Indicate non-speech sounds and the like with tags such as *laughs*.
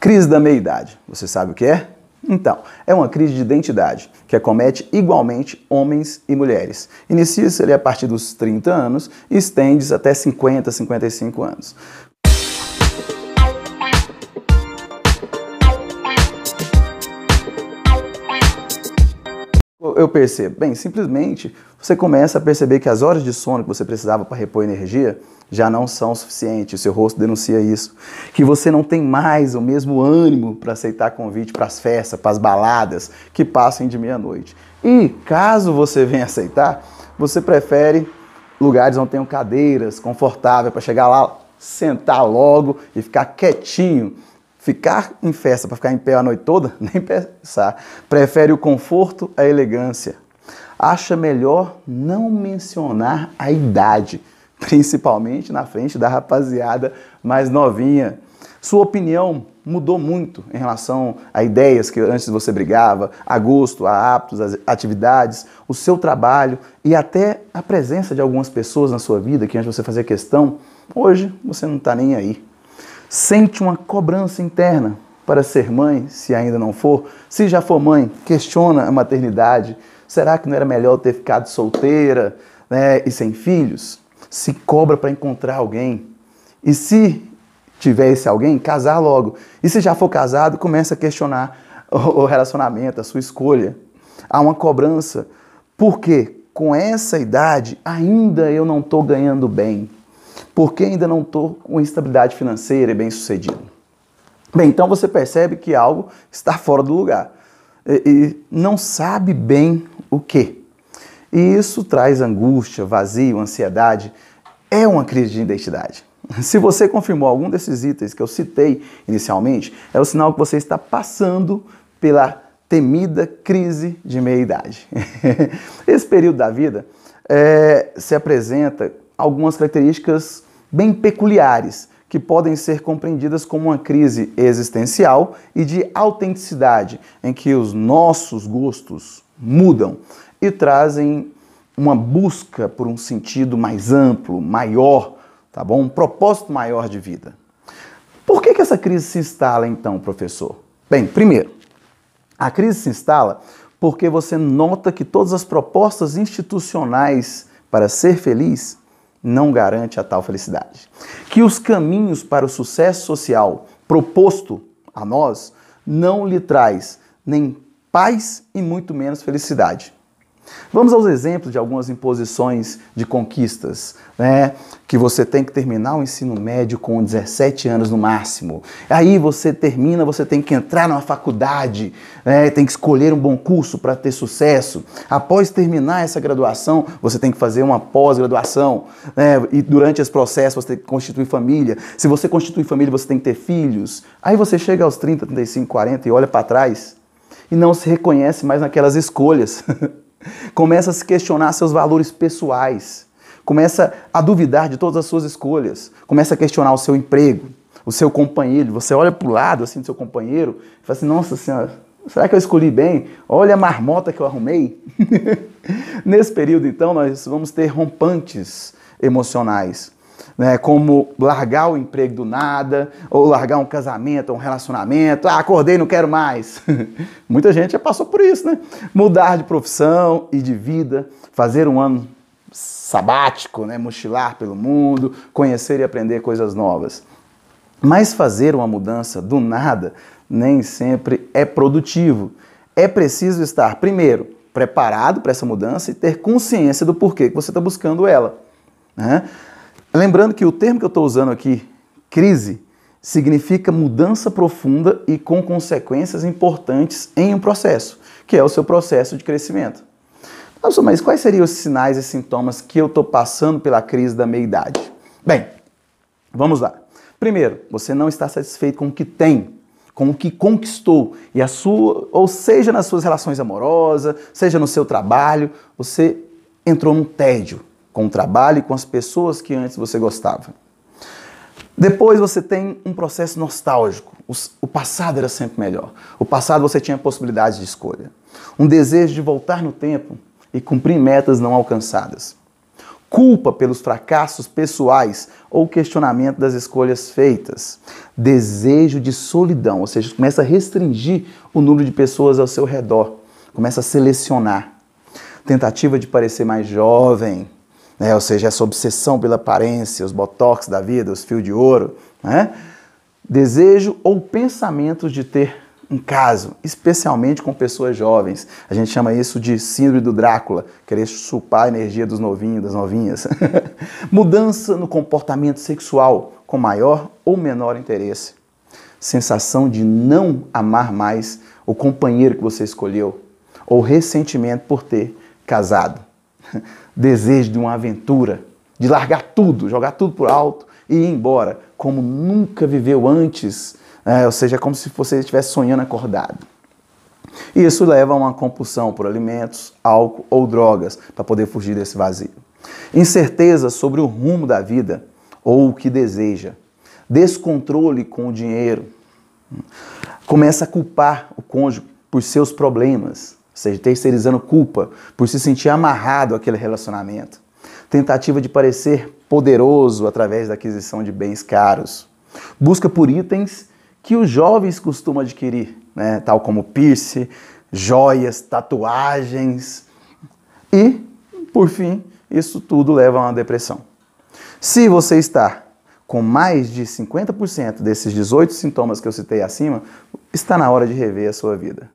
Crise da meia-idade. Você sabe o que é? Então, é uma crise de identidade que acomete igualmente homens e mulheres. Inicia-se a partir dos 30 anos e estende-se até 50, 55 anos. eu percebo? Bem, simplesmente você começa a perceber que as horas de sono que você precisava para repor energia já não são suficientes. O seu rosto denuncia isso. Que você não tem mais o mesmo ânimo para aceitar convite para as festas, para as baladas que passem de meia-noite. E caso você *laughs* venha aceitar, você prefere lugares onde tenham cadeiras confortáveis para chegar lá, sentar logo e ficar quietinho Ficar em festa para ficar em pé a noite toda? *laughs* Nem pensar. Prefere o conforto à elegância. Acha melhor não mencionar a idade, *laughs* principalmente na frente da rapaziada mais novinha. Sua opinião mudou muito em relação a ideias que antes você brigava, a gosto, a aptos, as atividades, o seu trabalho e até a presença de algumas pessoas na sua vida que antes você fazia questão, hoje você não está nem aí. Sente uma cobrança interna para ser mãe, se ainda não for. Se já for mãe, questiona a maternidade. Será que não era melhor ter ficado solteira né, e sem filhos? Se cobra para encontrar alguém. E se tiver esse alguém, casar logo. E se já for casado, começa a questionar o relacionamento, a sua escolha. Há uma cobrança. Por quê? Com essa idade, ainda eu não estou ganhando bem. Por que ainda não estou com estabilidade financeira e bem sucedido? Bem, então você percebe que algo está fora do lugar e, e não sabe bem o que. E isso traz angústia, vazio, ansiedade. É uma crise de identidade. *laughs* Se você confirmou algum desses itens que eu citei inicialmente, é o sinal que você está passando pela temida crise de meia-idade. *laughs* Esse período da vida é, se apresenta algumas características bem peculiares, que podem ser compreendidas como uma crise existencial e de autenticidade, em que os nossos gostos mudam e trazem uma busca por um sentido mais amplo, maior, tá bom? Um propósito maior de vida. Por que, que essa crise se instala então, professor? Bem, primeiro, a crise se instala porque você nota que todas as propostas institucionais para ser feliz não garante a tal felicidade. Que os caminhos para o sucesso social proposto a nós não lhe traz nem paz e muito menos felicidade. Vamos aos exemplos de algumas imposições de conquistas, né? Que você tem que terminar o ensino médio com 17 anos no máximo. Aí você termina, você tem que entrar numa faculdade, né? tem que escolher um bom curso para ter sucesso. Após terminar essa graduação, você tem que fazer uma pós-graduação. Né? E durante esse processo você tem que constituir família. Se você constituir família, você tem que ter filhos. Aí você chega aos 30, 35, 40 e olha para trás e não se reconhece mais naquelas escolhas. *laughs* Começa a se questionar seus valores pessoais. Começa a duvidar de todas as suas escolhas. Começa a questionar o seu emprego, o seu companheiro. Você olha para o lado assim, do seu companheiro e fala assim: Nossa Senhora, será que eu escolhi bem? Olha a marmota que eu arrumei. *laughs* Nesse período, então, nós vamos ter rompantes emocionais né? Como largar o emprego do nada, ou largar um casamento, um relacionamento. Ah, acordei, não quero mais. *laughs* Muita gente já passou por isso, né? Mudar de profissão e de vida, fazer um ano sabático, né? Mochilar pelo mundo, conhecer e aprender coisas novas. Mas fazer uma mudança do nada nem sempre é produtivo. É preciso estar, primeiro, preparado para essa mudança e ter consciência do porquê que você está buscando ela. Né? Lembrando que o termo que eu estou usando aqui, crise, significa mudança profunda e com consequências importantes em um processo, que é o seu processo de crescimento. Nossa, mas quais seriam os sinais e sintomas que eu estou passando pela crise da meia-idade? Bem, vamos lá. Primeiro, você não está satisfeito com o que tem, com o que conquistou, e a sua, ou seja nas suas relações amorosas, seja no seu trabalho, você entrou num tédio, com o trabalho e com as pessoas que antes você gostava. Depois você tem um processo nostálgico. O passado era sempre melhor. O passado você tinha possibilidade de escolha. Um desejo de voltar no tempo e cumprir metas não alcançadas. Culpa pelos fracassos pessoais ou questionamento das escolhas feitas. Desejo de solidão, ou seja, começa a restringir o número de pessoas ao seu redor. Começa a selecionar. Tentativa de parecer mais jovem, né? ou seja, essa obsessão pela aparência, os botox da vida, os fios de ouro, né? desejo ou pensamentos de ter um caso, especialmente com pessoas jovens. A gente chama isso de síndrome do Drácula, querer chupar a energia dos novinhos, das novinhas. *laughs* Mudança no comportamento sexual com maior ou menor interesse. Sensação de não amar mais o companheiro que você escolheu ou ressentimento por ter casado. *laughs* desejo de uma aventura, de largar tudo, jogar tudo por alto e ir embora, como nunca viveu antes, né? ou seja, é como se você estivesse sonhando acordado. E isso leva a uma compulsão por alimentos, álcool ou drogas para poder fugir desse vazio. Incerteza sobre o rumo da vida ou o que deseja. Descontrole com o dinheiro. Começa a culpar o cônjuge por seus problemas seja, terceirizando culpa por se sentir amarrado àquele relacionamento. Tentativa de parecer poderoso através da aquisição de bens caros. Busca por itens que os jovens costumam adquirir, né? tal como piercing, joias, tatuagens. E, por fim, isso tudo leva a uma depressão. Se você está com mais de 50% desses 18 sintomas que eu citei acima, está na hora de rever a sua vida.